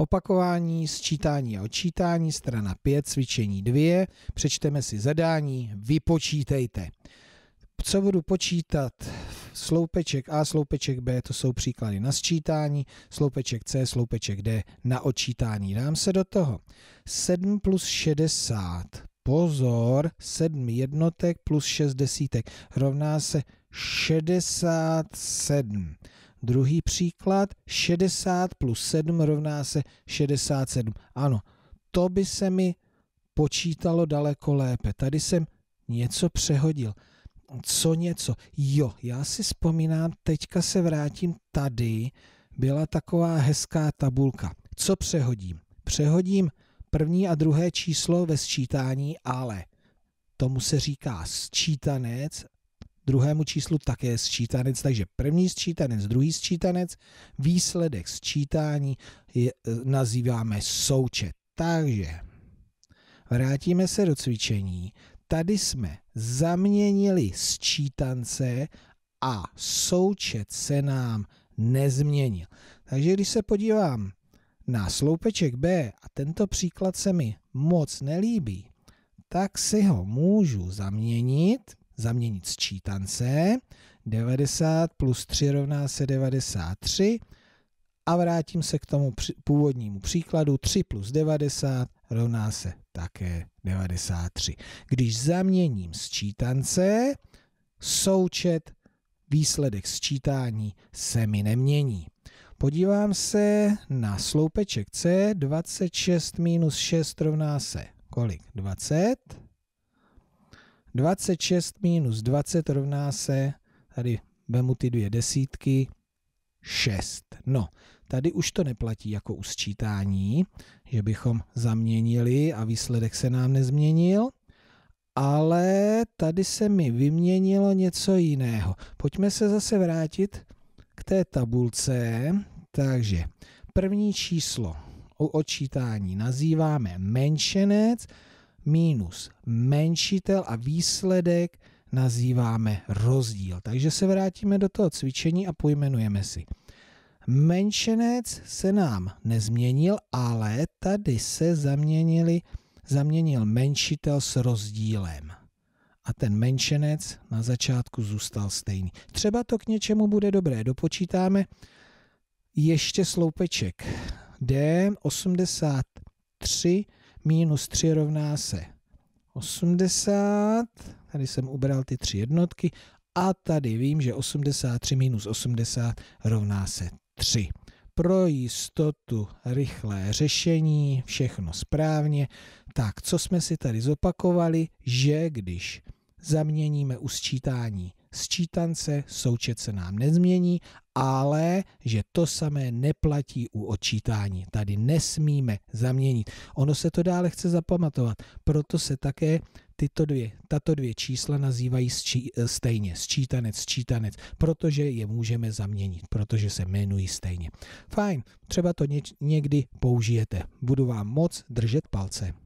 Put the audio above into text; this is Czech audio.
Opakování, sčítání a odčítání, strana 5, cvičení 2, přečteme si zadání, vypočítejte. Co budu počítat? Sloupeček A, sloupeček B, to jsou příklady na sčítání, sloupeček C, sloupeček D na odčítání. Dám se do toho. 7 plus 60, pozor, 7 jednotek plus 6 desítek rovná se 67. Druhý příklad, 60 plus 7 rovná se 67. Ano, to by se mi počítalo daleko lépe. Tady jsem něco přehodil. Co něco? Jo, já si vzpomínám, teďka se vrátím tady, byla taková hezká tabulka. Co přehodím? Přehodím první a druhé číslo ve sčítání, ale tomu se říká sčítanec druhému číslu také sčítanec, takže první sčítanec, druhý sčítanec, výsledek sčítání je, e, nazýváme součet. Takže vrátíme se do cvičení. Tady jsme zaměnili sčítance a součet se nám nezměnil. Takže když se podívám na sloupeček B a tento příklad se mi moc nelíbí, tak si ho můžu zaměnit zaměnit čítance. 90 plus 3 rovná se 93 a vrátím se k tomu původnímu příkladu. 3 plus 90 rovná se také 93. Když zaměním čítance, součet výsledek sčítání se mi nemění. Podívám se na sloupeček C, 26 minus 6 rovná se kolik? 20. 26 minus 20 rovná se, tady vemu ty dvě desítky, 6. No, tady už to neplatí jako u sčítání, že bychom zaměnili a výsledek se nám nezměnil, ale tady se mi vyměnilo něco jiného. Pojďme se zase vrátit k té tabulce. Takže první číslo u odčítání nazýváme menšenec, minus menšitel a výsledek nazýváme rozdíl. Takže se vrátíme do toho cvičení a pojmenujeme si. Menšenec se nám nezměnil, ale tady se zaměnili, zaměnil menšitel s rozdílem. A ten menšenec na začátku zůstal stejný. Třeba to k něčemu bude dobré. Dopočítáme ještě sloupeček D83 minus 3 rovná se 80, tady jsem ubral ty tři jednotky a tady vím, že 83 minus 80 rovná se 3. Pro jistotu rychlé řešení, všechno správně. Tak, co jsme si tady zopakovali, že když zaměníme u sčítání sčítance součet se nám nezmění, ale že to samé neplatí u odčítání. Tady nesmíme zaměnit. Ono se to dále chce zapamatovat, proto se také tyto dvě, tato dvě čísla nazývají sčí, eh, stejně, sčítanec, sčítanec, protože je můžeme zaměnit, protože se jmenují stejně. Fajn, třeba to někdy použijete. Budu vám moc držet palce.